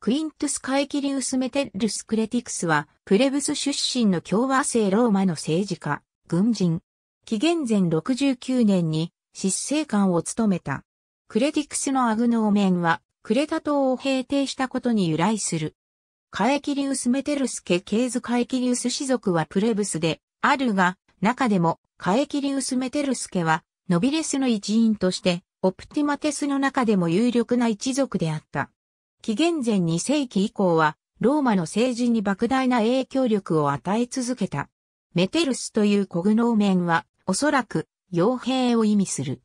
クイントス・カエキリウス・メテルス・クレティクスは、プレブス出身の共和制ローマの政治家、軍人。紀元前69年に、執政官を務めた。クレティクスのアグノーメンは、クレタ島を平定したことに由来する。カエキリウス・メテルス家系図カエキリウス氏族はプレブスで、あるが、中でも、カエキリウス・メテルス家は、ノビレスの一員として、オプティマテスの中でも有力な一族であった。紀元前2世紀以降は、ローマの政治に莫大な影響力を与え続けた。メテルスというコグノーメンは、おそらく、傭兵を意味する。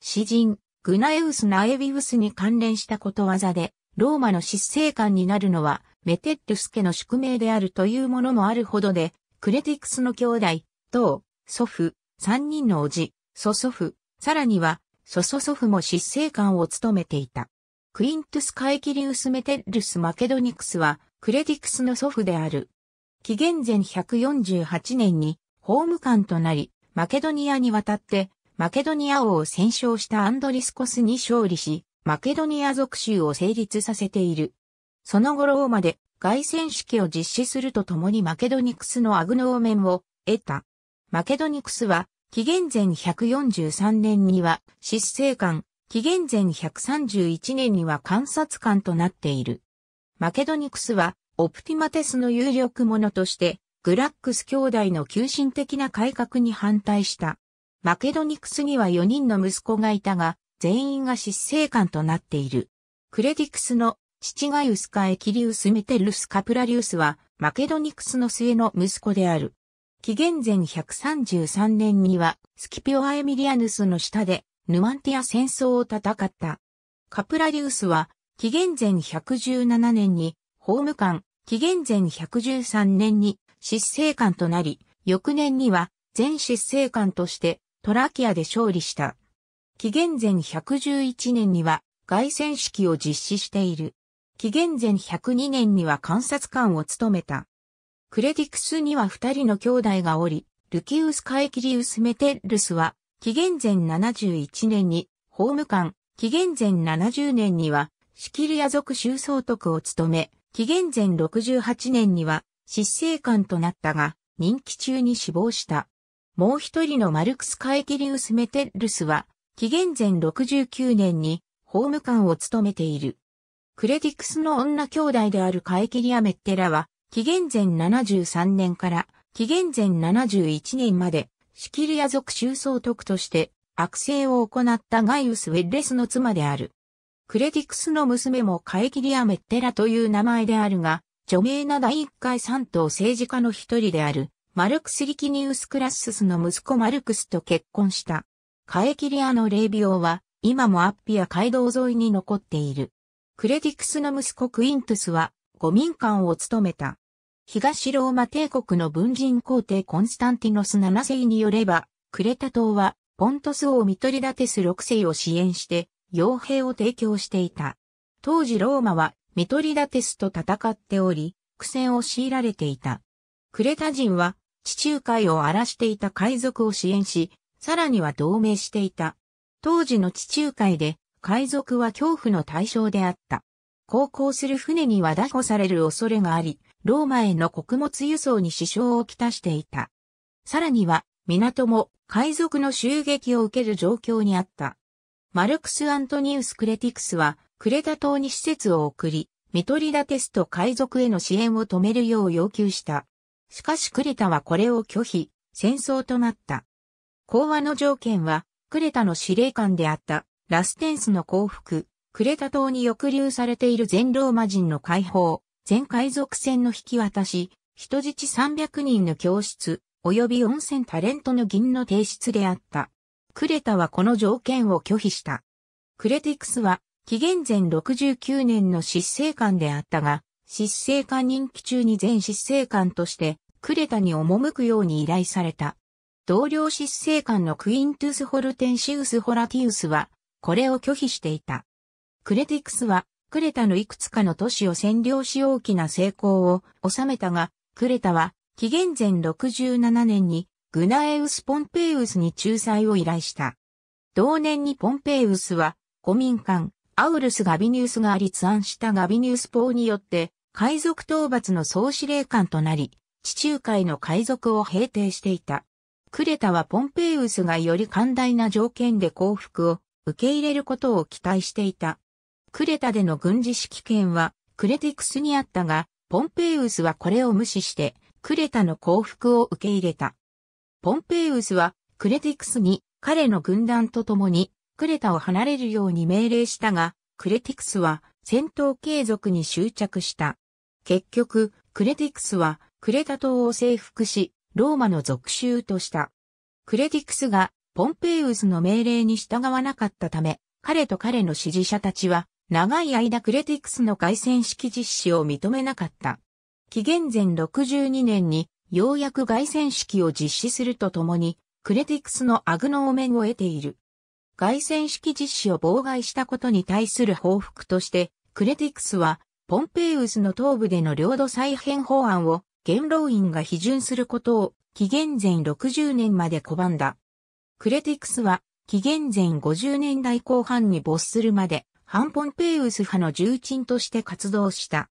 詩人、グナエウス・ナエビウスに関連したことわざで、ローマの執政官になるのは、メテッルス家の宿命であるというものもあるほどで、クレティクスの兄弟、と祖父、三人の叔父、祖祖父、さらには、祖祖祖父も執政官を務めていた。クイントス・カエキリウス・メテルス・マケドニクスは、クレディクスの祖父である。紀元前148年に、法務官となり、マケドニアに渡って、マケドニア王を戦勝したアンドリスコスに勝利し、マケドニア属州を成立させている。その頃まで外戦式を実施するとともにマケドニクスのアグノーメンを得た。マケドニクスは紀元前143年には執政官紀元前131年には観察官となっている。マケドニクスは、オプティマテスの有力者として、グラックス兄弟の急進的な改革に反対した。マケドニクスには4人の息子がいたが、全員が失政官となっている。クレディクスの父ガイウスカエキリウス・メテルス・カプラリウスは、マケドニクスの末の息子である。紀元前133年には、スキピオ・アエミリアヌスの下で、ヌマンティア戦争を戦った。カプラリウスは、紀元前117年に法務官、紀元前113年に執政官となり、翌年には前執政官としてトラキアで勝利した。紀元前111年には外戦式を実施している。紀元前102年には観察官を務めた。クレディクスには二人の兄弟がおり、ルキウス・カエキリウス・メテルスは紀元前71年に法務官、紀元前70年にはシキリア族州総督を務め、紀元前68年には執政官となったが、任期中に死亡した。もう一人のマルクス・カエキリウス・メテルスは、紀元前69年に法務官を務めている。クレディクスの女兄弟であるカエキリア・メッテラは、紀元前73年から紀元前71年までシキリア族州総督として悪政を行ったガイウス・ウェッレスの妻である。クレディクスの娘もカエキリア・メッテラという名前であるが、著名な第一回三党政治家の一人である、マルクス・リキニウス・クラッススの息子マルクスと結婚した。カエキリアの霊廟は、今もアッピア街道沿いに残っている。クレディクスの息子クイントスは、五民館を務めた。東ローマ帝国の文人皇帝コンスタンティノス7世によれば、クレタ島はポントス王ミトリダテス6世を支援して、傭兵を提供していた。当時ローマはミトリダテスと戦っており、苦戦を強いられていた。クレタ人は地中海を荒らしていた海賊を支援し、さらには同盟していた。当時の地中海で海賊は恐怖の対象であった。航行する船には打破される恐れがあり、ローマへの穀物輸送に支障をきたしていた。さらには、港も海賊の襲撃を受ける状況にあった。マルクス・アントニウス・クレティクスは、クレタ島に施設を送り、ミトリダテスと海賊への支援を止めるよう要求した。しかしクレタはこれを拒否、戦争となった。講和の条件は、クレタの司令官であったラステンスの降伏、クレタ島に抑留されている全ローマ人の解放、全海賊船の引き渡し、人質300人の教室、及び温泉タレントの銀の提出であった。クレタはこの条件を拒否した。クレティクスは、紀元前69年の執政官であったが、執政官任期中に全執政官として、クレタに赴くように依頼された。同僚執政官のクイントゥス・ホルテンシウス・ホラティウスは、これを拒否していた。クレティクスは、クレタのいくつかの都市を占領し大きな成功を収めたが、クレタは紀元前67年にグナエウス・ポンペイウスに仲裁を依頼した。同年にポンペイウスは古民間アウルス・ガビニウスが立案したガビニウス法によって海賊討伐の総司令官となり、地中海の海賊を平定していた。クレタはポンペイウスがより寛大な条件で降伏を受け入れることを期待していた。クレタでの軍事指揮権はクレティクスにあったが、ポンペイウスはこれを無視して、クレタの降伏を受け入れた。ポンペイウスは、クレティクスに彼の軍団と共に、クレタを離れるように命令したが、クレティクスは戦闘継続に執着した。結局、クレティクスはクレタ島を征服し、ローマの属州とした。クレティクスがポンペイウスの命令に従わなかったため、彼と彼の支持者たちは長い間クレティクスの回線式実施を認めなかった。紀元前62年にようやく外線式を実施するとともに、クレティクスのアグノーメンを得ている。外線式実施を妨害したことに対する報復として、クレティクスは、ポンペイウスの東部での領土再編法案を、元老院が批准することを、紀元前60年まで拒んだ。クレティクスは、紀元前50年代後半に没するまで、ハンポンペイウス派の重鎮として活動した。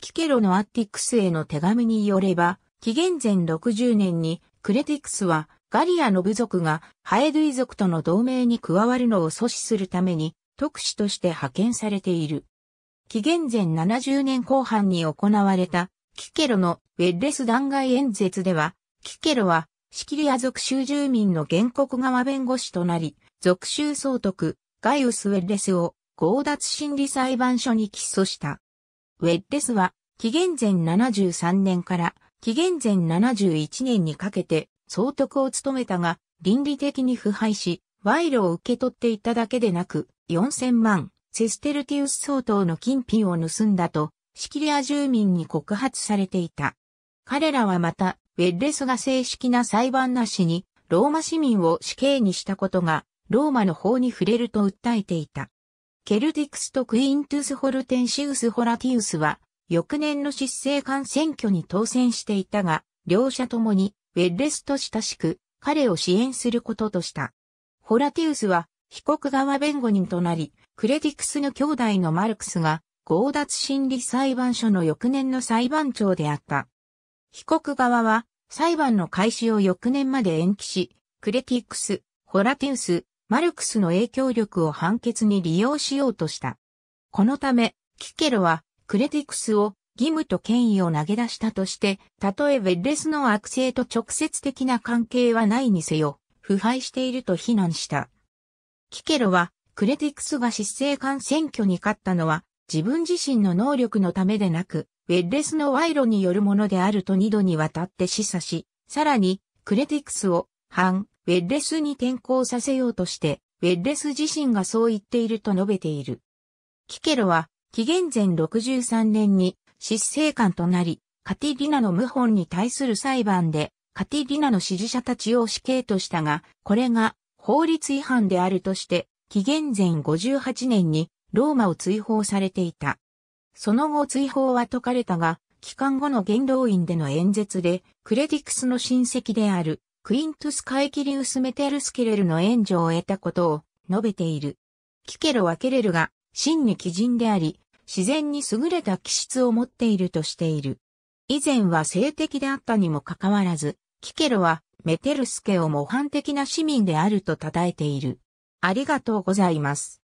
キケロのアッティクスへの手紙によれば、紀元前60年にクレティクスはガリアの部族がハエドイ族との同盟に加わるのを阻止するために特使として派遣されている。紀元前70年後半に行われたキケロのウェッレス弾劾演説では、キケロはシキリア族州住民の原告側弁護士となり、属州総督ガイウス・ウェッレスを強奪心理裁判所に起訴した。ウェッデスは、紀元前73年から紀元前71年にかけて総督を務めたが、倫理的に腐敗し、賄賂を受け取っていただけでなく、4000万、セステルティウス相当の金品を盗んだと、シキリア住民に告発されていた。彼らはまた、ウェッレスが正式な裁判なしに、ローマ市民を死刑にしたことが、ローマの法に触れると訴えていた。ケルティクスとクイントゥス・ホルテンシウス・ホラティウスは、翌年の執政官選挙に当選していたが、両者ともに、ウェッレスと親しく、彼を支援することとした。ホラティウスは、被告側弁護人となり、クレティクスの兄弟のマルクスが、強奪心理裁判所の翌年の裁判長であった。被告側は、裁判の開始を翌年まで延期し、クレティクス、ホラティウス、マルクスの影響力を判決に利用しようとした。このため、キケロは、クレティクスを義務と権威を投げ出したとして、たとえベッレスの悪性と直接的な関係はないにせよ、腐敗していると非難した。キケロは、クレティクスが失政官選挙に勝ったのは、自分自身の能力のためでなく、ウェッレスの賄賂によるものであると二度にわたって示唆し、さらに、クレティクスを、反、ウェッレスに転校させようとして、ウェッレス自身がそう言っていると述べている。キケロは、紀元前63年に、執政官となり、カティリナの謀反に対する裁判で、カティリナの支持者たちを死刑としたが、これが法律違反であるとして、紀元前58年にローマを追放されていた。その後追放は解かれたが、帰還後の元老院での演説で、クレディクスの親戚であるクイントス・カエキリウス・メテルスケレルの援助を得たことを述べている。キケロはケレルが真に奇人であり、自然に優れた気質を持っているとしている。以前は性的であったにもかかわらず、キケロはメテルスケを模範的な市民であると称えている。ありがとうございます。